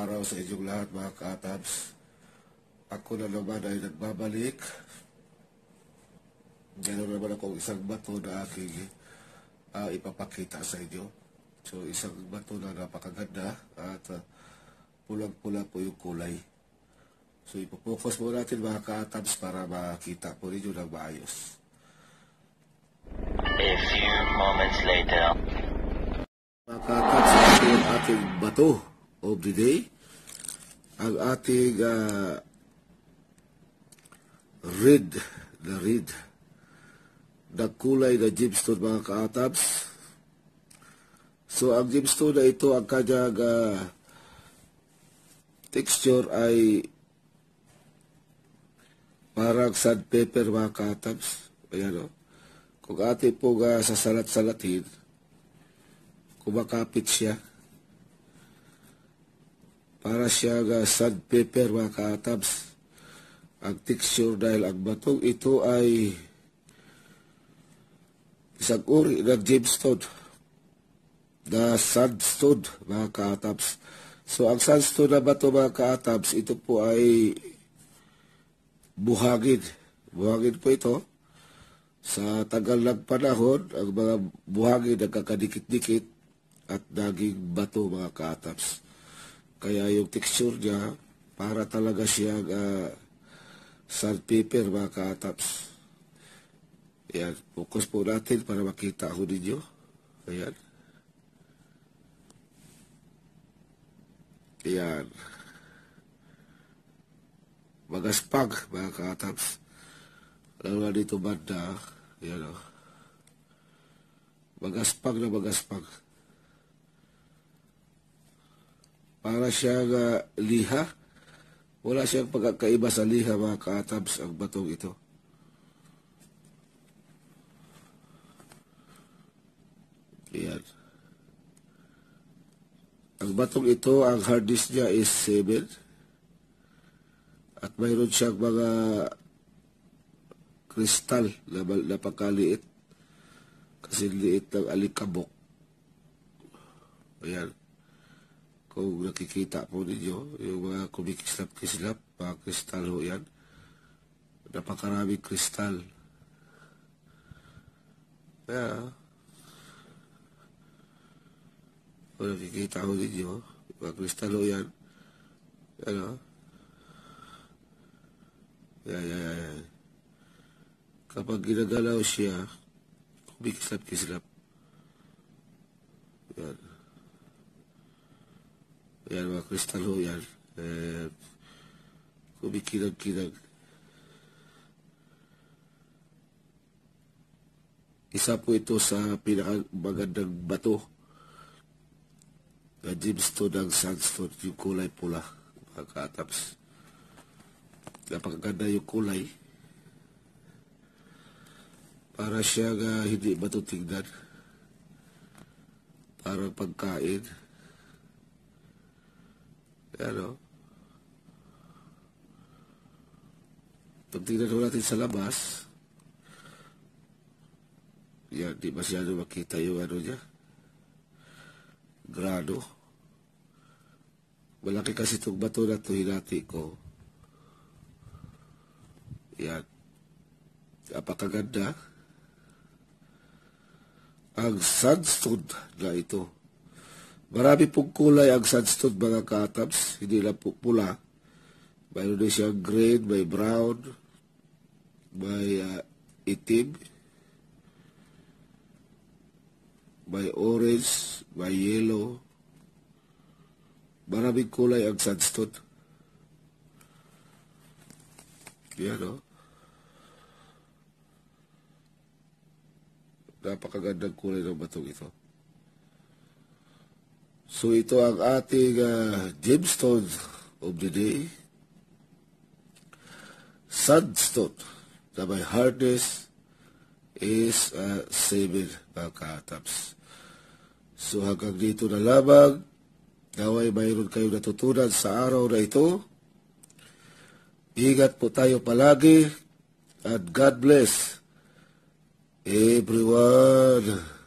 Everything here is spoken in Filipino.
araw sa inyong lahat mga katabs. Ako na naman ay nagbabalik. Ganoon naman akong isang bato na aking uh, ipapakita sa inyo. So isang bato na napakaganda at uh, pulang-pula po yung kulay. So ipopokus po natin mga katabs para makita po ninyo ng maayos. A few moments later. Mga katabs, ito yung ating bato of the day, ang ating uh, ah, red na red na kulay na gemstone mga kaataps. So ang gemstone na ito, ang kanyang uh, texture ay parang sandpaper mga kaataps. Ayan o. Oh. Kung ating pong uh, sasalat-salatin, kumakapit siya para siya sad pepper mga kaatabs ang texture dahil ang batog ito ay isang uri ng gemstone na sandstone mga kaataps so ang sandstone na bato mga kaataps ito po ay buhangin buhangin po ito sa tagal ng panahon ang mga buhangin nagkakadikit-dikit at naging bato mga kaataps kaya yung texture niya, para talaga siya uh, ah, sandpaper mga ka-tops. Ayan, focus po natin para makita ho ninyo. Ayan. Ayan. Magaspag mga ka-tops. Lalo na dito banda. Ayan o. Oh. Magaspag na magaspag. Magaspag. para siyang uh, liha. Wala siyang pagkakaiba sa liha mga katabs ang batong ito. Ayan. Ang batong ito, ang hard disk niya is 7. At mayroon siyang mga kristal na napakaliit. Kasi liit ng alikabok. Ayan. Kung nakikita po ninyo, yung mga kumikislap-kislap, mga kristal ho yan. Napakaraming kristal. Kaya, kung nakikita ho ninyo, mga kristal ho yan. Ano? Yan, yan, yan, yan. Kapag ginagalaw siya, kumikislap-kislap. Yan. Ayan ba kristal ho, yan. And, kumikinag-kinag. Isa po ito sa pinakamagandang bato na gemstone ng sandstone, yung kulay pula, mga kataps. Napakaganda yung kulay para siya uh, hindi matutingnan. Parang pagkain. Ano? Pag tingnan natin sa labas, yan, di masyado makita yung ano niya. Grado. Malaki kasi itong bato na ito hinati ko. Yan. Apakaganda. Ang sandstone na ito. Marami pong kulay ang sandstone mga kataps, hindi lang po pula. Mayroon din siyang green, may brown, may uh, itim, may orange, may yellow. Maraming kulay ang sandstone. Yan o. Oh. Napakagandang kulay ng batong ito. So ito ang ating uh, ah, gemstone of the day. Sandstone na may hardness is uh, 7 mga So hanggang dito na lamang. Naway mayroon kayo natutunan sa araw na ito. Ingat po tayo palagi and God bless everyone.